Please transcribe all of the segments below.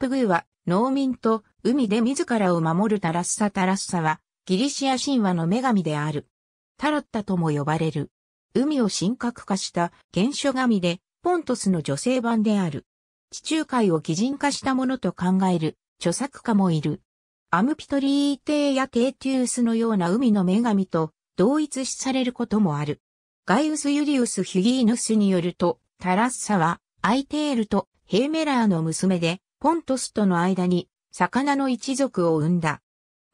プグーは農民と海で自らを守るタラッサタラッサはギリシア神話の女神である。タラッタとも呼ばれる。海を神格化した原初神でポントスの女性版である。地中海を擬人化したものと考える著作家もいる。アムピトリーテーやテーティウスのような海の女神と同一視されることもある。ガイウス・ユリウス・ヒュギーヌスによると、タラッサはアイテールとヘーメラーの娘で、ポントスとの間に魚の一族を生んだ。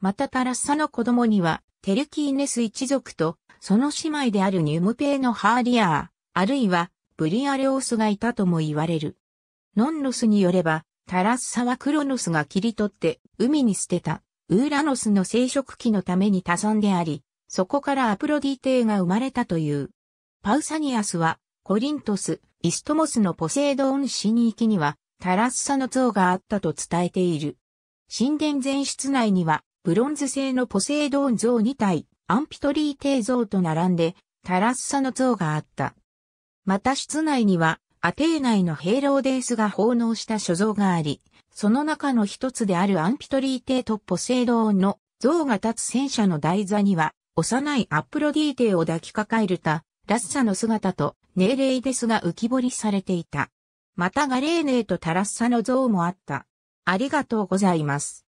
またタラッサの子供にはテルキーネス一族とその姉妹であるニュムペイのハーリアー、あるいはブリアレオスがいたとも言われる。ノンノスによれば、タラッサはクロノスが切り取って海に捨てたウーラノスの生殖期のために多存であり、そこからアプロディテーが生まれたという。パウサニアスはコリントス、イストモスのポセイドオン神域にはタラッサの像があったと伝えている。神殿前室内には、ブロンズ製のポセイドーン像2体、アンピトリー帝像と並んで、タラッサの像があった。また室内には、アテー内のヘイローデースが奉納した所蔵があり、その中の一つであるアンピトリー帝とポセイドーンの像が立つ戦車の台座には、幼いアプロディーテを抱きかかえるた、ラッサの姿と、ネーレイデスが浮き彫りされていた。またガレーネーとタラッサの像もあった。ありがとうございます。